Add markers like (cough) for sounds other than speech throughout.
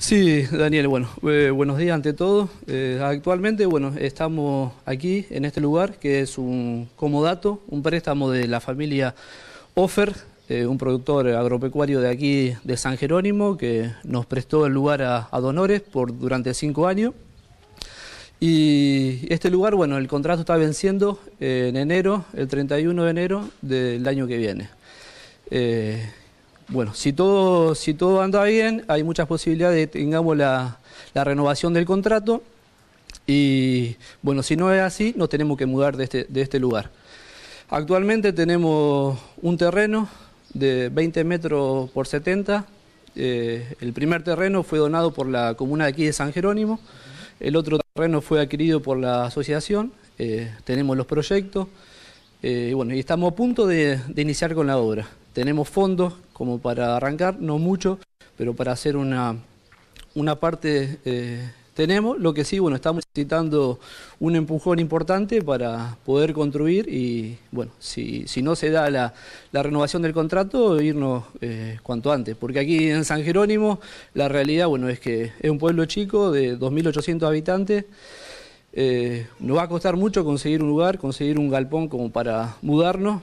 Sí, Daniel, bueno, eh, buenos días ante todo. Eh, actualmente, bueno, estamos aquí en este lugar que es un comodato, un préstamo de la familia Offer, eh, un productor agropecuario de aquí de San Jerónimo que nos prestó el lugar a, Donores por durante cinco años. Y este lugar, bueno, el contrato está venciendo en enero, el 31 de enero del año que viene. Bueno, si todo, si todo anda bien, hay muchas posibilidades de que tengamos la, renovación del contrato. Y bueno, si no es así, nos tenemos que mudar de este, este lugar. Actualmente tenemos un terreno de 20 metros por 70. Eh, el primer terreno fue donado por la comuna de aquí de San Jerónimo. El otro terreno fue adquirido por la asociación. Eh, tenemos los proyectos. Eh, y bueno, y estamos a punto de iniciar con la obra. Tenemos fondos como para arrancar, no mucho, pero para hacer una, parte eh, tenemos. Lo que sí, bueno, estamos necesitando un empujón importante para poder construir y, bueno, si, no se da la, renovación del contrato, irnos eh, cuanto antes. Porque aquí en San Jerónimo la realidad, bueno, es que es un pueblo chico de 2.800 habitantes. Eh, nos va a costar mucho conseguir un lugar, conseguir un galpón como para mudarnos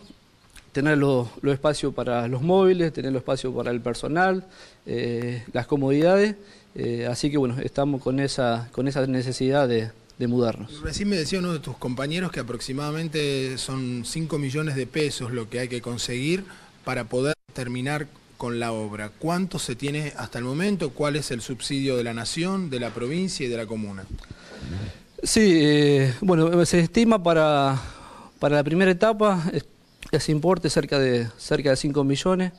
tener los espacios para los móviles, tener los espacios para el personal, eh, las comodidades. Eh, así que bueno, estamos con esa, con esa necesidad de, mudarnos. Recién me decía uno de tus compañeros que aproximadamente son 5 millones de pesos lo que hay que conseguir para poder terminar con la obra. ¿Cuánto se tiene hasta el momento? ¿Cuál es el subsidio de la nación, de la provincia y de la comuna? Sí, eh, bueno, se estima para, para la primera etapa ese importe, cerca de, cerca de 5 millones.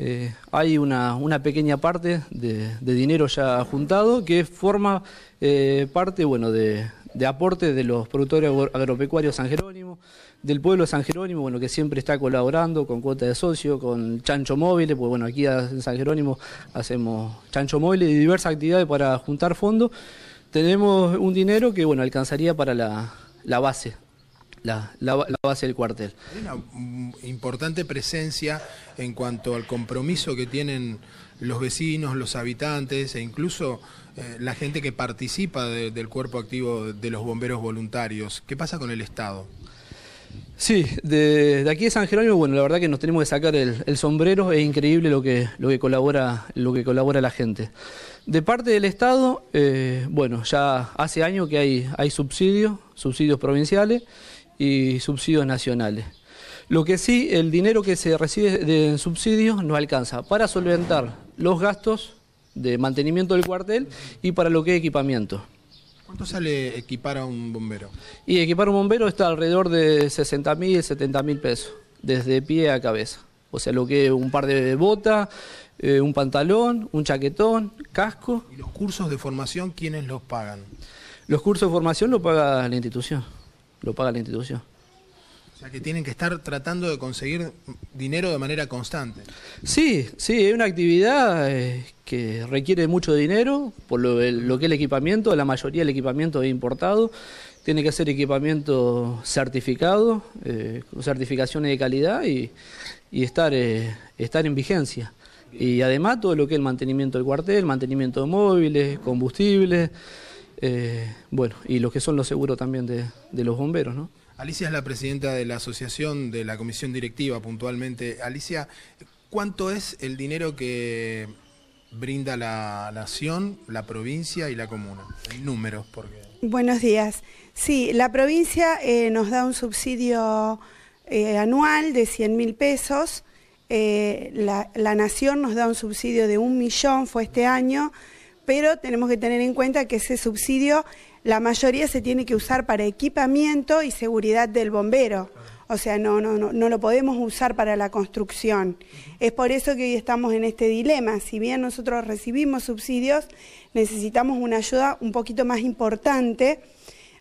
Eh, hay una, una, pequeña parte de, dinero ya juntado que forma eh, parte bueno, de, de, aporte de los productores agropecuarios San Jerónimo, del pueblo de San Jerónimo, bueno, que siempre está colaborando con cuota de socio, con chancho Móviles, pues bueno, aquí en San Jerónimo hacemos chancho Móviles y diversas actividades para juntar fondos. Tenemos un dinero que bueno, alcanzaría para la base la, base del cuartel. Hay una mm, importante presencia en cuanto al compromiso que tienen los vecinos, los habitantes e incluso eh, la gente que participa del cuerpo activo de los bomberos voluntarios. ¿Qué pasa con el Estado? Sí, de, aquí de San Jerónimo, bueno, la verdad que nos tenemos que sacar el, sombrero, es increíble lo que, lo, que colabora, lo que colabora la gente. De parte del Estado, eh, bueno, ya hace años que hay, hay subsidios, subsidios provinciales, y subsidios nacionales. Lo que sí, el dinero que se recibe de subsidios no alcanza para solventar los gastos de mantenimiento del cuartel y para lo que es equipamiento. ¿Cuánto sale equipar a un bombero? Y equipar a un bombero está alrededor de 60 mil, 70 mil pesos, desde pie a cabeza. O sea, lo que es un par de botas, eh, un pantalón, un chaquetón, casco. ¿Y los cursos de formación quiénes los pagan? Los cursos de formación los paga la institución lo paga la institución. O sea que tienen que estar tratando de conseguir dinero de manera constante. Sí, sí, es una actividad eh, que requiere mucho dinero, por lo, que es el equipamiento, la mayoría del equipamiento es importado, tiene que ser equipamiento certificado, eh, con certificaciones de calidad y, estar, eh, estar en vigencia. Y además todo lo que es el mantenimiento del cuartel, mantenimiento de móviles, combustibles. Eh, bueno, y lo que son los seguros también de, los bomberos, ¿no? Alicia es la presidenta de la asociación, de la comisión directiva puntualmente. Alicia, ¿cuánto es el dinero que brinda la nación, la provincia y la comuna? números, porque... Buenos días. Sí, la provincia eh, nos da un subsidio eh, anual de 100 mil pesos. la, la, nación nos da un subsidio de un millón, fue este año pero tenemos que tener en cuenta que ese subsidio, la mayoría se tiene que usar para equipamiento y seguridad del bombero. O sea, no, no, no, lo podemos usar para la construcción. Es por eso que hoy estamos en este dilema. Si bien nosotros recibimos subsidios, necesitamos una ayuda un poquito más importante.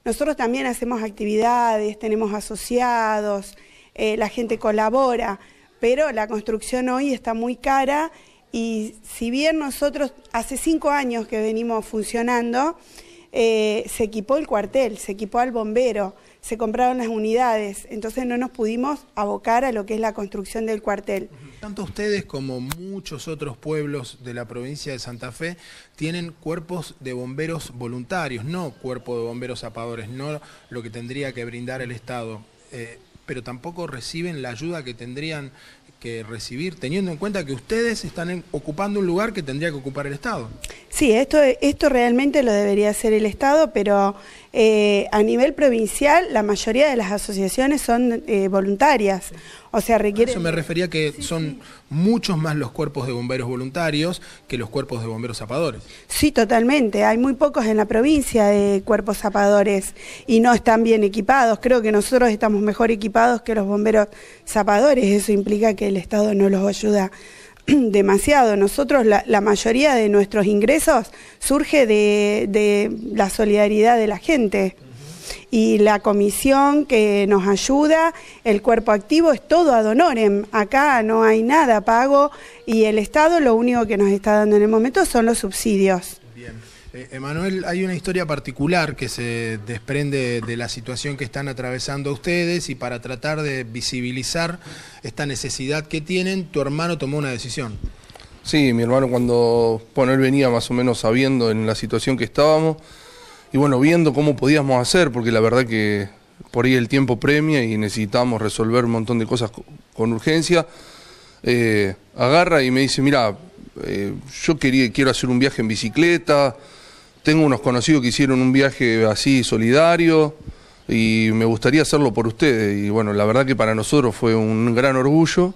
Nosotros también hacemos actividades, tenemos asociados, eh, la gente colabora, pero la construcción hoy está muy cara y si bien nosotros hace cinco años que venimos funcionando, eh, se equipó el cuartel, se equipó al bombero, se compraron las unidades, entonces no nos pudimos abocar a lo que es la construcción del cuartel. Tanto ustedes como muchos otros pueblos de la provincia de Santa Fe tienen cuerpos de bomberos voluntarios, no cuerpo de bomberos zapadores, no lo que tendría que brindar el Estado. Eh, pero tampoco reciben la ayuda que tendrían que recibir, teniendo en cuenta que ustedes están ocupando un lugar que tendría que ocupar el Estado. Sí, esto, esto realmente lo debería hacer el Estado, pero eh, a nivel provincial la mayoría de las asociaciones son eh, voluntarias, o sea, requiere... Eso me refería que son muchos más los cuerpos de bomberos voluntarios que los cuerpos de bomberos zapadores. Sí, totalmente, hay muy pocos en la provincia de cuerpos zapadores y no están bien equipados, creo que nosotros estamos mejor equipados que los bomberos zapadores, eso implica que el Estado no los ayuda (clears throat) demasiado. Nosotros, la, mayoría de nuestros ingresos surge de, la solidaridad de la gente. Y la comisión que nos ayuda, el cuerpo activo es todo ad honorem. Acá no hay nada pago y el Estado lo único que nos está dando en el momento son los subsidios. Eh, Emanuel, hay una historia particular que se desprende de la situación que están atravesando ustedes y para tratar de visibilizar esta necesidad que tienen, tu hermano tomó una decisión. Sí, mi hermano cuando, bueno, él venía más o menos sabiendo en la situación que estábamos y bueno, viendo cómo podíamos hacer, porque la verdad que por ahí el tiempo premia y necesitamos resolver un montón de cosas con urgencia, eh, agarra y me dice, mira, eh, yo quería, quiero hacer un viaje en bicicleta, tengo unos conocidos que hicieron un viaje así solidario y me gustaría hacerlo por ustedes. Y bueno, la verdad que para nosotros fue un gran orgullo,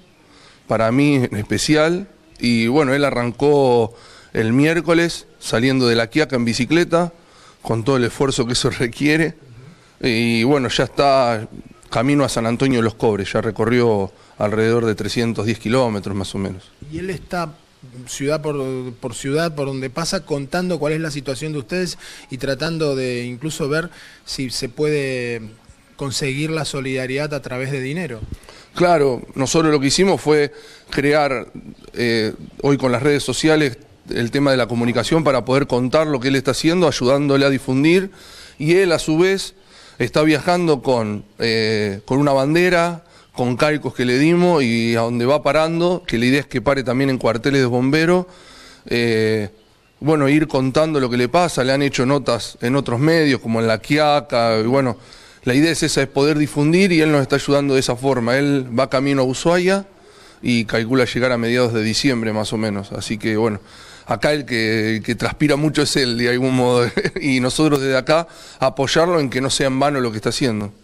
para mí en especial. Y bueno, él arrancó el miércoles saliendo de la Quiaca en bicicleta, con todo el esfuerzo que eso (laughs) requiere. Y bueno, ya está camino a San Antonio de los Cobres, ya recorrió alrededor de 310 kilómetros más o menos. ¿Y él está ciudad por, ciudad, por donde pasa, contando cuál es la situación de ustedes y tratando de incluso ver si se puede conseguir la solidaridad a través de dinero. Claro, nosotros lo que hicimos fue crear eh, hoy con las redes sociales el tema de la comunicación para poder contar lo que él está haciendo, ayudándole a difundir y él a su vez está viajando con, eh, con una bandera, con calcos que le dimos y a donde va parando, que la idea es que pare también en cuarteles de bomberos. Eh, bueno, ir contando lo que le pasa, le han hecho notas en otros medios, como en La Quiaca, y bueno, la idea es esa, es poder difundir y él nos está ayudando de esa forma. Él va camino a Ushuaia y calcula llegar a mediados de diciembre más o menos, así que bueno acá el que, el que, transpira mucho es él, de algún modo, (laughs) y nosotros desde acá apoyarlo en que no sea en vano lo que está haciendo.